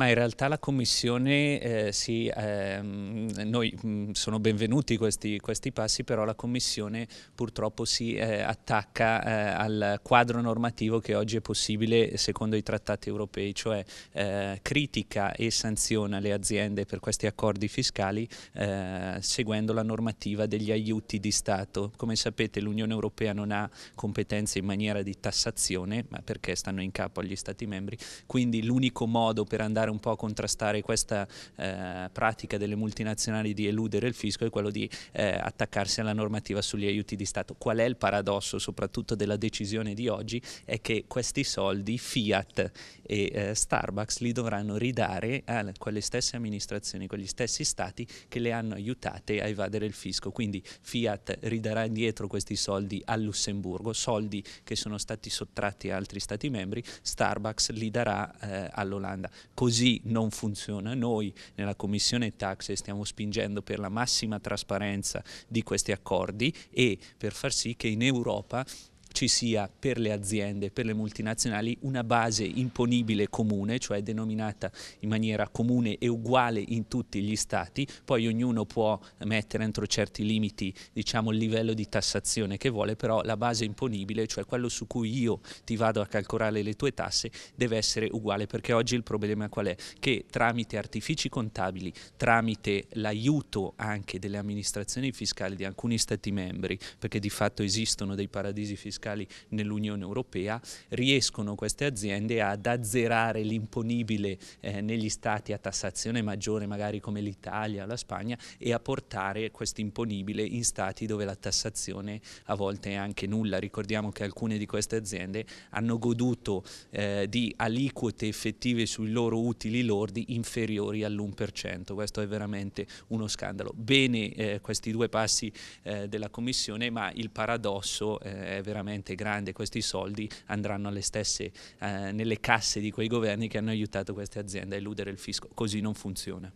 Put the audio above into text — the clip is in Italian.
ma in realtà la Commissione, eh, sì, ehm, noi mh, mm, sono benvenuti questi, questi, passi, però la Commissione purtroppo si eh, attacca eh, al quadro normativo che oggi è possibile secondo i trattati europei, cioè eh, critica e sanziona le aziende per questi accordi fiscali eh, seguendo la normativa degli aiuti di Stato. Come sapete l'Unione Europea non ha competenze in maniera di tassazione, ma perché stanno in capo agli Stati membri, quindi l'unico modo per andare un po' a contrastare questa eh, pratica delle multinazionali di eludere il fisco è quello di eh, attaccarsi alla normativa sugli aiuti di Stato. Qual è il paradosso soprattutto della decisione di oggi? È che questi soldi Fiat e eh, Starbucks li dovranno ridare a quelle stesse amministrazioni, quegli stessi stati che le hanno aiutate a evadere il fisco. Quindi Fiat ridarà indietro questi soldi a Lussemburgo, soldi che sono stati sottratti a altri stati membri, Starbucks li darà eh, all'Olanda. Così così non funziona. Noi nella Commissione Tax stiamo spingendo per la massima trasparenza di questi accordi e per far sì che in Europa ci sia per le aziende, per le multinazionali, una base imponibile comune, cioè denominata in maniera comune e uguale in tutti gli stati, poi ognuno può mettere entro certi limiti diciamo, il livello di tassazione che vuole, però la base imponibile, cioè quello su cui io ti vado a calcolare le tue tasse, deve essere uguale, perché oggi il problema qual è? Che tramite artifici contabili, tramite l'aiuto anche delle amministrazioni fiscali di alcuni stati membri, perché di fatto esistono dei paradisi fiscali, fiscali nell'Unione Europea, riescono queste aziende ad azzerare l'imponibile eh, negli stati a tassazione maggiore, magari come l'Italia, la Spagna, e a portare questo imponibile in stati dove la tassazione a volte è anche nulla. Ricordiamo che alcune di queste aziende hanno goduto eh, di aliquote effettive sui loro utili lordi inferiori all'1%. Questo è veramente uno scandalo. Bene eh, questi due passi eh, della Commissione, ma il paradosso eh, è veramente veramente grande, questi soldi andranno alle stesse, eh, nelle casse di quei governi che hanno aiutato queste aziende a eludere il fisco, così non funziona.